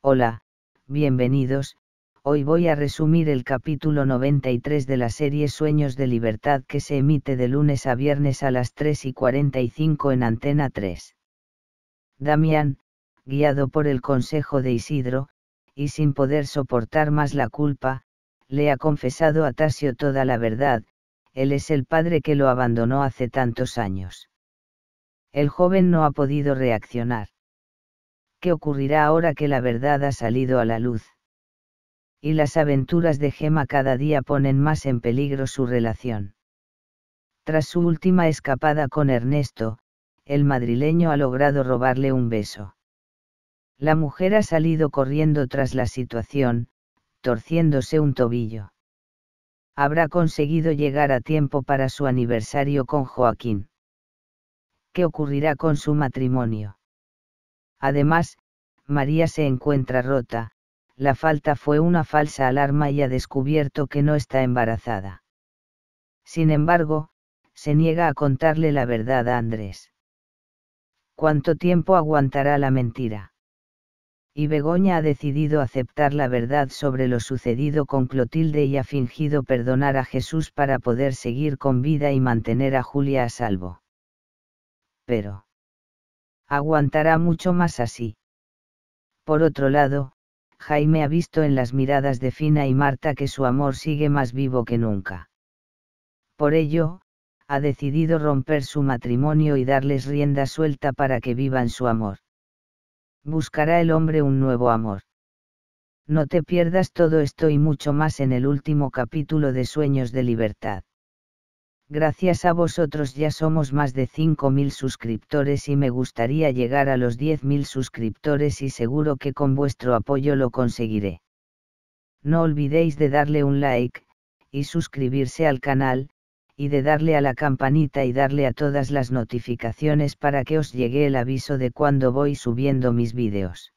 Hola, bienvenidos, hoy voy a resumir el capítulo 93 de la serie Sueños de Libertad que se emite de lunes a viernes a las 3 y 45 en Antena 3. Damián, guiado por el consejo de Isidro, y sin poder soportar más la culpa, le ha confesado a Tasio toda la verdad, él es el padre que lo abandonó hace tantos años. El joven no ha podido reaccionar ¿qué ocurrirá ahora que la verdad ha salido a la luz? Y las aventuras de Gemma cada día ponen más en peligro su relación. Tras su última escapada con Ernesto, el madrileño ha logrado robarle un beso. La mujer ha salido corriendo tras la situación, torciéndose un tobillo. Habrá conseguido llegar a tiempo para su aniversario con Joaquín. ¿Qué ocurrirá con su matrimonio? Además, María se encuentra rota, la falta fue una falsa alarma y ha descubierto que no está embarazada. Sin embargo, se niega a contarle la verdad a Andrés. ¿Cuánto tiempo aguantará la mentira? y Begoña ha decidido aceptar la verdad sobre lo sucedido con Clotilde y ha fingido perdonar a Jesús para poder seguir con vida y mantener a Julia a salvo. Pero aguantará mucho más así. Por otro lado, Jaime ha visto en las miradas de Fina y Marta que su amor sigue más vivo que nunca. Por ello, ha decidido romper su matrimonio y darles rienda suelta para que vivan su amor. Buscará el hombre un nuevo amor. No te pierdas todo esto y mucho más en el último capítulo de Sueños de Libertad. Gracias a vosotros ya somos más de 5.000 suscriptores y me gustaría llegar a los 10.000 suscriptores y seguro que con vuestro apoyo lo conseguiré. No olvidéis de darle un like, y suscribirse al canal, y de darle a la campanita y darle a todas las notificaciones para que os llegue el aviso de cuando voy subiendo mis vídeos.